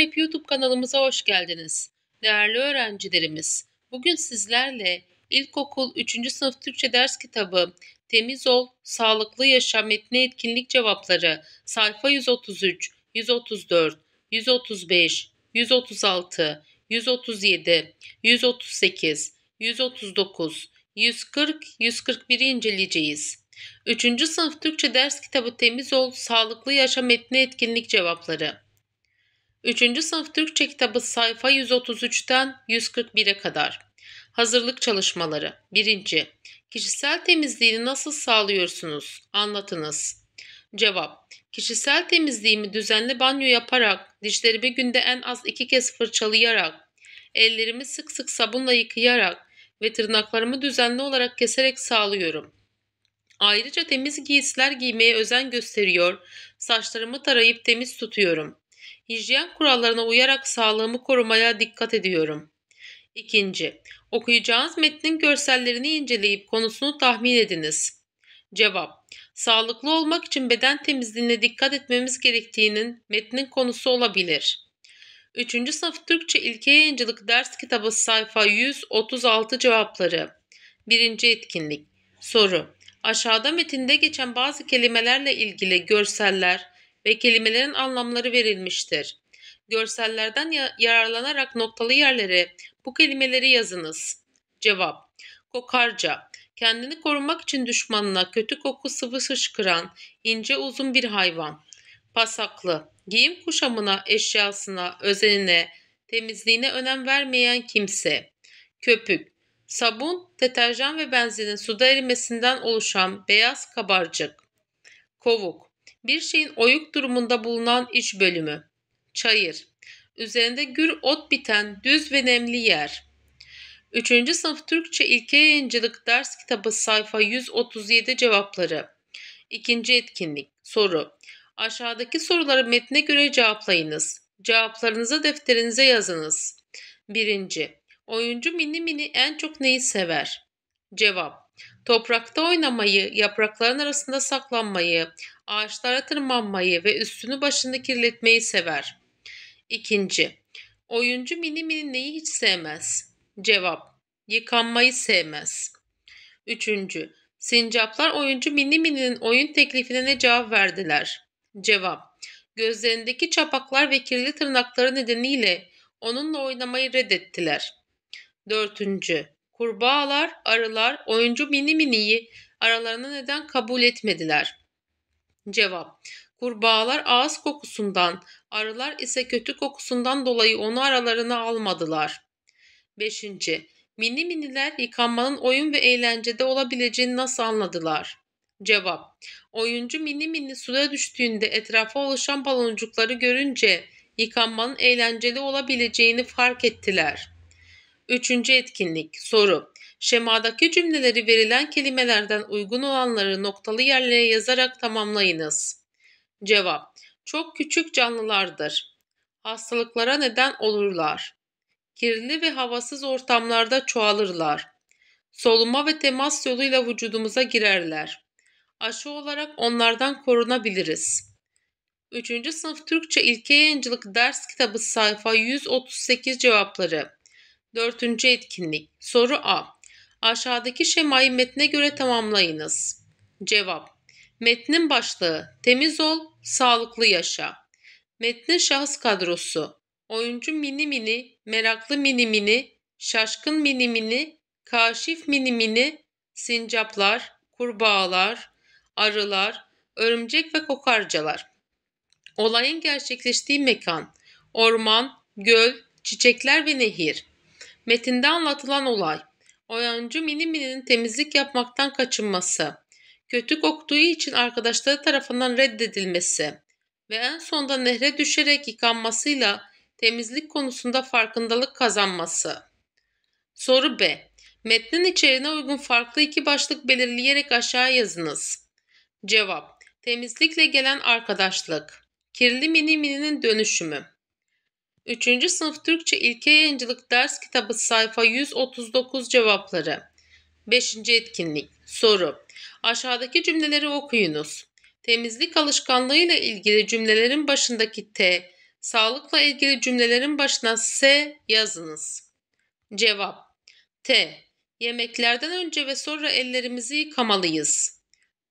Map YouTube kanalımıza hoş geldiniz. Değerli öğrencilerimiz, bugün sizlerle İlkokul 3. sınıf Türkçe ders kitabı Temiz Ol, Sağlıklı Yaşam metni etkinlik cevapları sayfa 133, 134, 135, 136, 137, 138, 139, 140, 141 inceleyeceğiz. 3. sınıf Türkçe ders kitabı Temiz Ol, Sağlıklı Yaşam metni etkinlik cevapları 3. sınıf Türkçe kitabı sayfa 133'ten 141'e kadar. Hazırlık çalışmaları. 1. Kişisel temizliğini nasıl sağlıyorsunuz? Anlatınız. Cevap. Kişisel temizliğimi düzenli banyo yaparak, dişlerimi günde en az iki kez fırçalayarak, ellerimi sık sık sabunla yıkayarak ve tırnaklarımı düzenli olarak keserek sağlıyorum. Ayrıca temiz giysiler giymeye özen gösteriyor, saçlarımı tarayıp temiz tutuyorum.'' Hijyen kurallarına uyarak sağlığımı korumaya dikkat ediyorum. İkinci, okuyacağınız metnin görsellerini inceleyip konusunu tahmin ediniz. Cevap, sağlıklı olmak için beden temizliğine dikkat etmemiz gerektiğinin metnin konusu olabilir. 3. sınıf Türkçe ilke yayıncılık ders kitabı sayfa 136 cevapları. 1. etkinlik. Soru. Aşağıda metinde geçen bazı kelimelerle ilgili görseller, ve kelimelerin anlamları verilmiştir. Görsellerden yararlanarak noktalı yerlere bu kelimeleri yazınız. Cevap Kokarca Kendini korumak için düşmanına kötü koku sıvı fışkıran ince uzun bir hayvan. Pasaklı Giyim kuşamına, eşyasına, özenine, temizliğine önem vermeyen kimse. Köpük Sabun, deterjan ve benzinin suda erimesinden oluşan beyaz kabarcık. Kovuk bir şeyin oyuk durumunda bulunan iç bölümü. Çayır. Üzerinde gür ot biten düz ve nemli yer. 3. sınıf Türkçe ilke yayıncılık ders kitabı sayfa 137 cevapları. 2. etkinlik soru. Aşağıdaki soruları metne göre cevaplayınız. Cevaplarınızı defterinize yazınız. 1. Oyuncu mini mini en çok neyi sever? Cevap Toprakta oynamayı, yaprakların arasında saklanmayı, ağaçlara tırmanmayı ve üstünü başını kirletmeyi sever. İkinci, oyuncu mini mini neyi hiç sevmez? Cevap, yıkanmayı sevmez. Üçüncü, sincaplar oyuncu mini mininin oyun teklifine ne cevap verdiler? Cevap, gözlerindeki çapaklar ve kirli tırnakları nedeniyle onunla oynamayı reddettiler. Dördüncü, Kurbağalar, arılar, oyuncu mini miniyi aralarına neden kabul etmediler? Cevap. Kurbağalar ağız kokusundan, arılar ise kötü kokusundan dolayı onu aralarına almadılar. 5. Mini miniler yıkanmanın oyun ve eğlencede olabileceğini nasıl anladılar? Cevap. Oyuncu mini mini suda düştüğünde etrafa oluşan baloncukları görünce yıkanmanın eğlenceli olabileceğini fark ettiler.'' Üçüncü etkinlik soru. Şemadaki cümleleri verilen kelimelerden uygun olanları noktalı yerlere yazarak tamamlayınız. Cevap. Çok küçük canlılardır. Hastalıklara neden olurlar. Kirli ve havasız ortamlarda çoğalırlar. Solunma ve temas yoluyla vücudumuza girerler. Aşı olarak onlardan korunabiliriz. 3. sınıf Türkçe İlke Yayıncılık ders kitabı sayfa 138 cevapları. Dördüncü etkinlik. Soru A. Aşağıdaki şemayı metne göre tamamlayınız. Cevap. Metnin başlığı. Temiz ol, sağlıklı yaşa. Metnin şahıs kadrosu. Oyuncu mini mini, meraklı mini mini, şaşkın mini mini, kaşif mini mini, sincaplar, kurbağalar, arılar, örümcek ve kokarcalar. Olayın gerçekleştiği mekan. Orman, göl, çiçekler ve nehir. Metinde anlatılan olay. Oyuncu mini mininin temizlik yapmaktan kaçınması. Kötü koktuğu için arkadaşları tarafından reddedilmesi. Ve en sonunda nehre düşerek yıkanmasıyla temizlik konusunda farkındalık kazanması. Soru B. Metnin içeriğine uygun farklı iki başlık belirleyerek aşağı yazınız. Cevap. Temizlikle gelen arkadaşlık. Kirli mini mininin dönüşümü. 3. Sınıf Türkçe İlke Yayıncılık Ders Kitabı sayfa 139 cevapları. 5. Etkinlik Soru Aşağıdaki cümleleri okuyunuz. Temizlik alışkanlığıyla ilgili cümlelerin başındaki T, sağlıkla ilgili cümlelerin başına S yazınız. Cevap T. Yemeklerden önce ve sonra ellerimizi yıkamalıyız.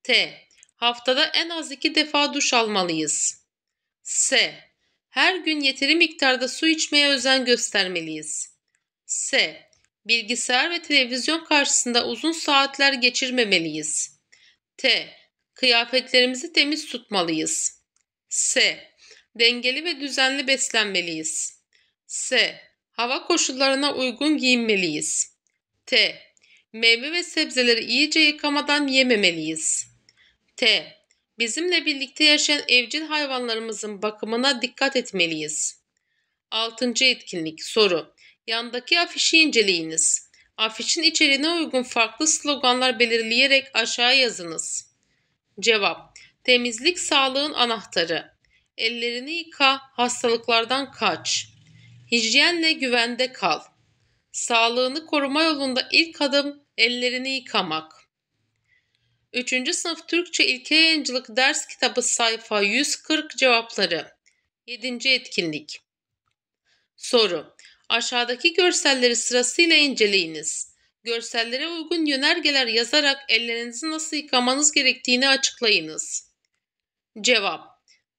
T. Haftada en az iki defa duş almalıyız. S. Her gün yeteri miktarda su içmeye özen göstermeliyiz. S. Bilgisayar ve televizyon karşısında uzun saatler geçirmemeliyiz. T. Kıyafetlerimizi temiz tutmalıyız. S. Dengeli ve düzenli beslenmeliyiz. S. Hava koşullarına uygun giyinmeliyiz. T. Meyve ve sebzeleri iyice yıkamadan yememeliyiz. T. Bizimle birlikte yaşayan evcil hayvanlarımızın bakımına dikkat etmeliyiz. 6. etkinlik soru. Yandaki afişi inceleyiniz. Afişin içeriğine uygun farklı sloganlar belirleyerek aşağı yazınız. Cevap. Temizlik sağlığın anahtarı. Ellerini yıka, hastalıklardan kaç. Hijyenle güvende kal. Sağlığını koruma yolunda ilk adım ellerini yıkamak. 3. sınıf Türkçe ilke yayıncılık ders kitabı sayfa 140 cevapları. 7. etkinlik. Soru. Aşağıdaki görselleri sırasıyla inceleyiniz. Görsellere uygun yönergeler yazarak ellerinizi nasıl yıkamanız gerektiğini açıklayınız. Cevap.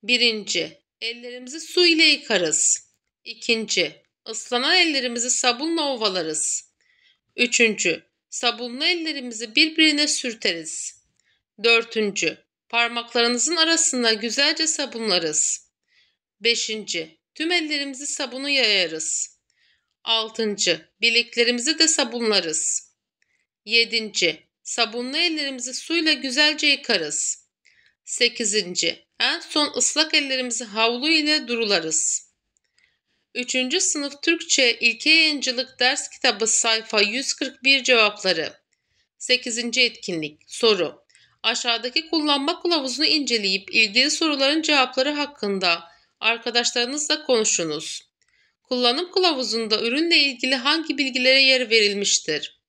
1. Ellerimizi su ile yıkarız. 2. Islanan ellerimizi sabunla ovalarız. 3. Sabunlu ellerimizi birbirine sürteriz. Dördüncü, parmaklarınızın arasına güzelce sabunlarız. Beşinci, tüm ellerimizi sabunu yayarız. Altıncı, bileklerimizi de sabunlarız. Yedinci, sabunlu ellerimizi suyla güzelce yıkarız. Sekizinci, en son ıslak ellerimizi havlu ile durularız. Üçüncü sınıf Türkçe ilke yayıncılık ders kitabı sayfa 141 cevapları. Sekizinci etkinlik soru. Aşağıdaki kullanma kılavuzunu inceleyip ilgili soruların cevapları hakkında arkadaşlarınızla konuşunuz. Kullanım kılavuzunda ürünle ilgili hangi bilgilere yer verilmiştir?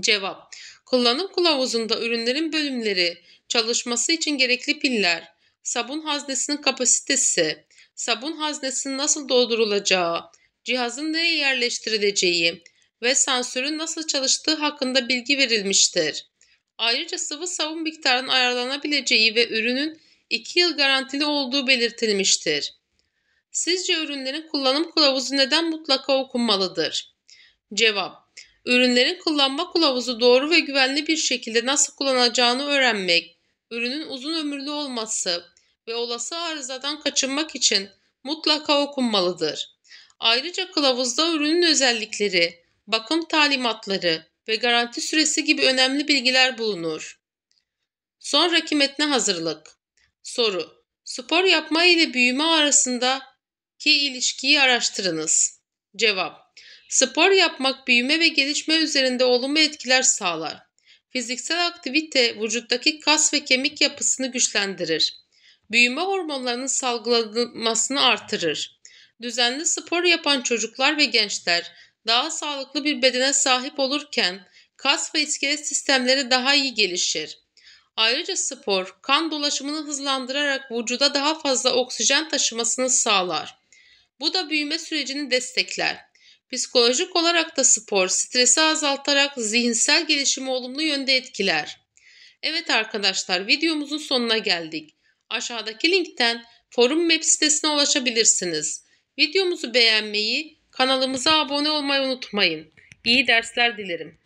Cevap Kullanım kılavuzunda ürünlerin bölümleri, çalışması için gerekli piller, sabun haznesinin kapasitesi, sabun haznesinin nasıl doldurulacağı, cihazın nereye yerleştirileceği ve sensörün nasıl çalıştığı hakkında bilgi verilmiştir. Ayrıca sıvı savun miktarının ayarlanabileceği ve ürünün 2 yıl garantili olduğu belirtilmiştir. Sizce ürünlerin kullanım kılavuzu neden mutlaka okunmalıdır? Cevap Ürünlerin kullanma kılavuzu doğru ve güvenli bir şekilde nasıl kullanacağını öğrenmek, ürünün uzun ömürlü olması ve olası arızadan kaçınmak için mutlaka okunmalıdır. Ayrıca kılavuzda ürünün özellikleri, bakım talimatları, ve garanti süresi gibi önemli bilgiler bulunur. Sonraki metne hazırlık. Soru. Spor yapma ile büyüme arasındaki ilişkiyi araştırınız. Cevap. Spor yapmak büyüme ve gelişme üzerinde olumlu etkiler sağlar. Fiziksel aktivite vücuttaki kas ve kemik yapısını güçlendirir. Büyüme hormonlarının salgılanmasını artırır. Düzenli spor yapan çocuklar ve gençler daha sağlıklı bir bedene sahip olurken kas ve iskelet sistemleri daha iyi gelişir. Ayrıca spor kan dolaşımını hızlandırarak vücuda daha fazla oksijen taşımasını sağlar. Bu da büyüme sürecini destekler. Psikolojik olarak da spor stresi azaltarak zihinsel gelişimi olumlu yönde etkiler. Evet arkadaşlar videomuzun sonuna geldik. Aşağıdaki linkten forum web sitesine ulaşabilirsiniz. Videomuzu beğenmeyi, Kanalımıza abone olmayı unutmayın. İyi dersler dilerim.